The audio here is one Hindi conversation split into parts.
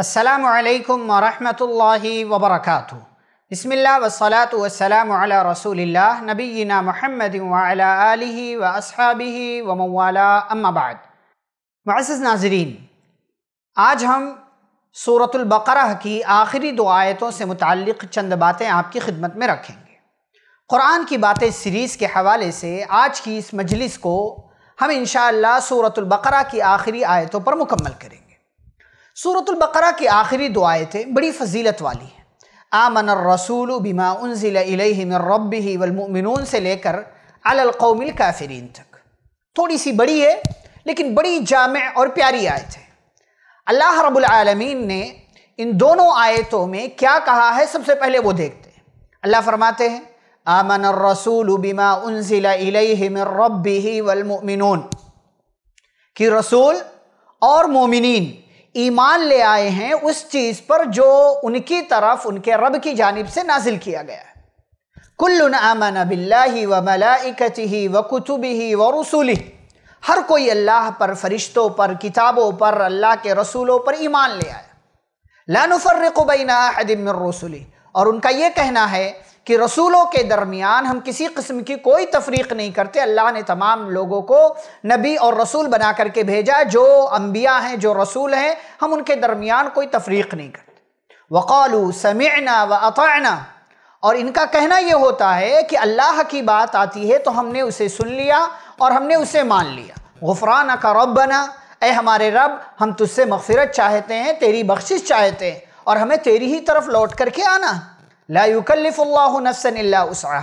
असलकम वरहि वबरक बसमिल्ल वसलात वसलाम रसूल नबीना महमद वसहाबी वमवाला अम्माबाद मज़ नाजरीन आज हम सूरतुल्बकरा की आखिरी दो आयतों से मुतक़ चंद बातें आपकी खिदमत में रखेंगे क़ुरान की बातें सीरीज़ के हवाले से आज की इस मजलिस को हम इन सूरतुल्बकरा की आखिरी आयतों पर मुकम्मल करेंगे सूरतुल्बकरा की आखिरी दो आयतें बड़ी फजीलत वाली हैं आमन रसूल बिमा उनज़िल रब ही वलमिन से लेकर अलकौमिल काफरीन तक थोड़ी सी बड़ी है लेकिन बड़ी जाम और प्यारी आयत है अल्लाह रबालमीन ने इन दोनों आयतों में क्या कहा है सबसे पहले वो देखते हैं अल्लाह फरमाते हैं आमन रसूल बिमा उनज़िल रब ही वलमिन कि रसूल और मोमिन ईमान ले आए हैं उस चीज पर जो उनकी तरफ उनके रब की जानब से नाजिल किया गया है कुल्लुन आमन बिल्लाही व ही व कुतुबी व रसूली हर कोई अल्लाह पर फरिश्तों पर किताबों पर अल्लाह के रसूलों पर ईमान ले आया लानुफर्रकुबैना अहदमिर रसूली और उनका यह कहना है कि रसूलों के दरमियान हम किसी किस्म की कोई तफरीक नहीं करते अल्लाह ने तमाम लोगों को नबी और रसूल बना करके भेजा जो अम्बिया हैं जो रसूल हैं हम उनके दरमियान कोई तफरीक नहीं करते वक़ालू समेना व अतना और इनका कहना ये होता है कि अल्लाह की बात आती है तो हमने उसे सुन लिया और हमने उसे मान लिया गुफराना का रब बना ए हमारे रब हम तुझसे मगफरत चाहते हैं तेरी बख्शिश चाहते हैं और हमें तेरी ही तरफ लौट करके आना ला युकल्लिफ़ुल्लासन उसहा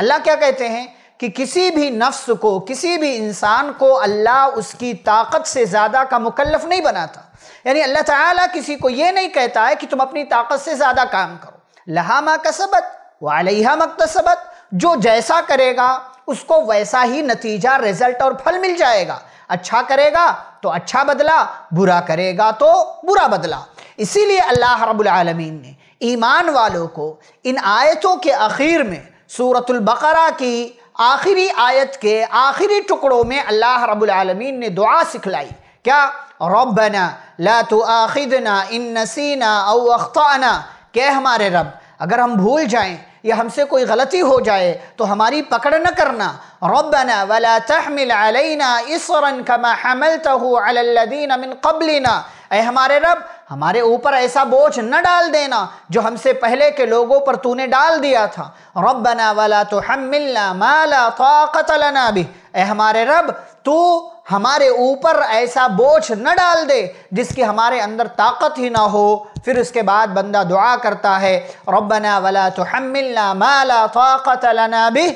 अल्लाह क्या कहते हैं कि किसी भी नफ्स को किसी भी इंसान को अल्लाह उसकी ताकत से ज़्यादा का मुकल्फ नहीं बनाता यानी अल्लाह ताला किसी को ये नहीं कहता है कि तुम अपनी ताकत से ज़्यादा काम करो लहामा कसबत वालहा मकतसबत जो जैसा करेगा उसको वैसा ही नतीजा रिजल्ट और फल मिल जाएगा अच्छा करेगा तो अच्छा बदला बुरा करेगा तो बुरा बदला इसीलिए अल्लाह रबालमीन ने ईमान वालों को इन आयतों के आखिर में सूरतुल्बकरा की आखिरी आयत के आखिरी टुकड़ों में अल्लाह रबालमीन ने दुआ सिखलाई क्या रबना ला तो आखिदना इन नसीना अव अख्ताना के हमारे रब अगर हम भूल जाएं या हमसे कोई गलती हो जाए तो हमारी पकड़ न करना रबना वला तहमिल अलैना इसरन कमा हमलतहु अलल्लदीन मिन कबलिना ए हमारे रब हमारे ऊपर ऐसा बोझ न डाल देना जो हमसे पहले के लोगों पर तूने डाल दिया था रबना वाला तो हम मिलना माला ताकत लना भी ए हमारे रब तू हमारे ऊपर ऐसा बोझ न डाल दे जिसकी हमारे अंदर ताकत ही ना हो फिर उसके बाद बंदा दुआ करता है रबना वाला तो हम मिलना माला ताकत लना भी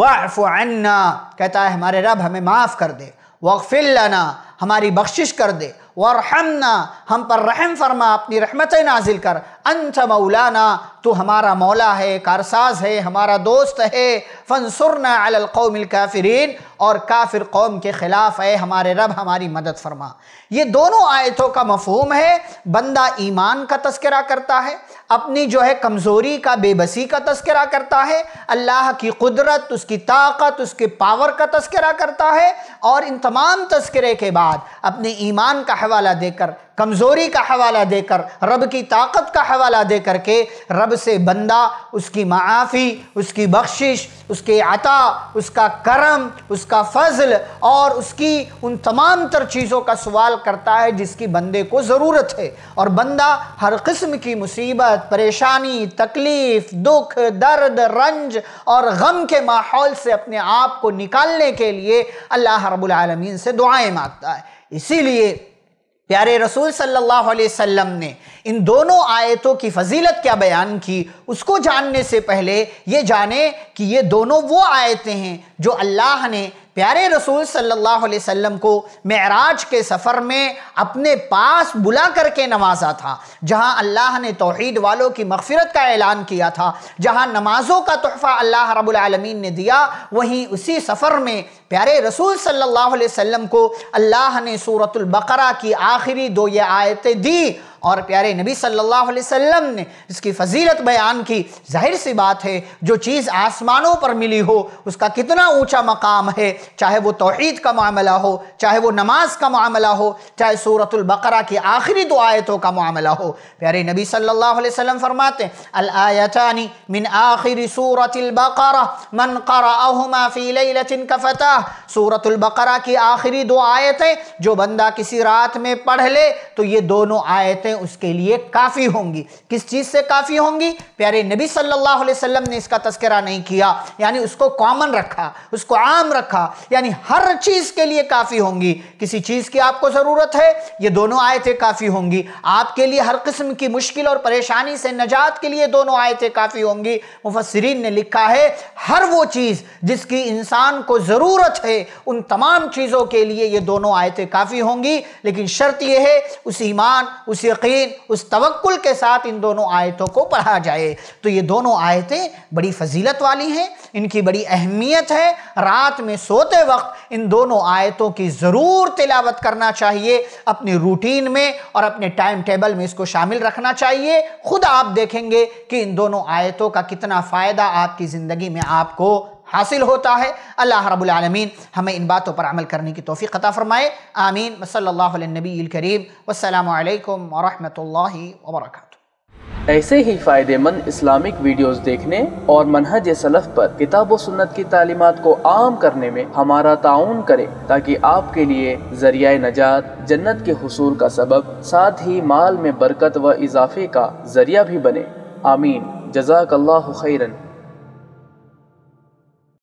वाफ़ कहता है हमारे रब हमें माफ़ कर दे वक्फ़िल हमारी बख्शिश कर दे वरहमना हम पर रहम फरमा अपनी रहमत नाजिल कर अंत मौलाना तो हमारा मौला है कारसाज है हमारा दोस्त है फनसुरना अलकौमिल काफरीन और काफिर कौम के ख़िलाफ़ है हमारे रब हमारी मदद फरमा ये दोनों आयतों का मफहम है बंदा ईमान का तस्करा करता है अपनी जो है कमज़ोरी का बेबसी का तस्करा करता है अल्लाह की कुदरत उसकी ताकत उसके पावर का तस्करा करता है और इन तमाम तस्करे के बाद अपने ईमान का हवाला देकर कमज़ोरी का हवाला देकर रब की ताकत का हवाला दे कर के रब से बंदा उसकी माफ़ी उसकी बख्शिश उसके अता उसका करम उसका फ़जल और उसकी उन तमाम तर चीज़ों का सवाल करता है जिसकी बंदे को ज़रूरत है और बंदा हर किस्म की मुसीबत परेशानी तकलीफ़ दुख दर्द रंज और गम के माहौल से अपने आप को निकालने के लिए अल्लाह रबालमीन से दुआएँ मांगता है इसीलिए प्यारे रसूल सल्लल्लाहु अलैहि वसल्लम ने इन दोनों आयतों की फजीलत क्या बयान की उसको जानने से पहले ये जाने कि ये दोनों वो आयतें हैं जो अल्लाह ने प्यारे रसूल सल्लल्लाहु अलैहि वसल्लम को मेराज के सफ़र में अपने पास बुला करके नवाजा था जहां अल्लाह ने तोहद वालों की मगफरत का ऐलान किया था जहां नमाजों का तोहफ़ा अल्लाह रबालमीन ने दिया वहीं उसी सफ़र में प्यारे रसूल सल्लल्लाहु अलैहि वसल्लम को अल्लाह ने सूरतुल बकरा की आखिरी दो ये आयतें दी और प्यारे नबी सल्लल्लाहु अलैहि वसल्लम ने इसकी फजीलत बयान की जाहिर सी बात है जो चीज़ आसमानों पर मिली हो उसका कितना ऊंचा मकाम है चाहे वो तोहद का मामला हो चाहे वो नमाज का मामला हो चाहे सूरतुल्बकरा की आखिरी दो आयतों का मामला हो प्यारे नबी सल्लल्लाहु अलैहि वसल्लम फरमाते अलआयतानी मिन आखिर सूरतुल्बकरा मन करअहुमा फी लैलतिन की आखिरी दो आयतें जो बंदा किसी रात में पढ़ ले तो ये दोनों आयतें आयतें उसके लिए काफ़ी होंगी किस चीज़ से काफ़ी होंगी प्यारे नबी सल्लल्लाहु अलैहि वसल्लम ने इसका तस्करा नहीं किया यानी उसको कॉमन रखा उसको आम रखा यानी हर चीज़ के लिए काफ़ी होंगी किसी चीज़ की आपको ज़रूरत है ये दोनों आयतें काफ़ी होंगी आपके लिए हर किस्म की मुश्किल और परेशानी से नजात के लिए दोनों आयतें काफ़ी होंगी मुफसरीन ने लिखा है हर वो चीज़ जिसकी इंसान को ज़रूरत है उन तमाम चीज़ों के लिए ये दोनों आयतें काफ़ी होंगी लेकिन शर्त यह है उस ईमान उस यकीन उस तवक्ल के साथ इन दोनों आयतों को पढ़ा जाए तो ये दोनों आयतें बड़ी फजीलत वाली हैं इनकी बड़ी अहमियत है रात में सोते वक्त इन दोनों आयतों की ज़रूर तिलावत करना चाहिए अपनी रूटीन में और अपने टाइम टेबल में इसको शामिल रखना चाहिए खुद आप देखेंगे कि इन दोनों आयतों का कितना फ़ायदा आपकी ज़िंदगी में आपको हासिल होता है अल्लाह रबालमीन हमें इन बातों पर अमल करने की तोफ़ी क़ता फ़रमाए आमीन वसल नबी करीम वालकम वरहमल वर्का ऐसे ही फ़ायदेमंद इस्लामिक वीडियोस देखने और मनहज सलफ़ पर किताब सुन्नत की तालीमत को आम करने में हमारा ताउन करें ताकि आपके लिए जरिया नजात जन्नत के हसूल का सबब साथ ही माल में बरकत व इजाफे का जरिया भी बने आमीन जजाक खैरन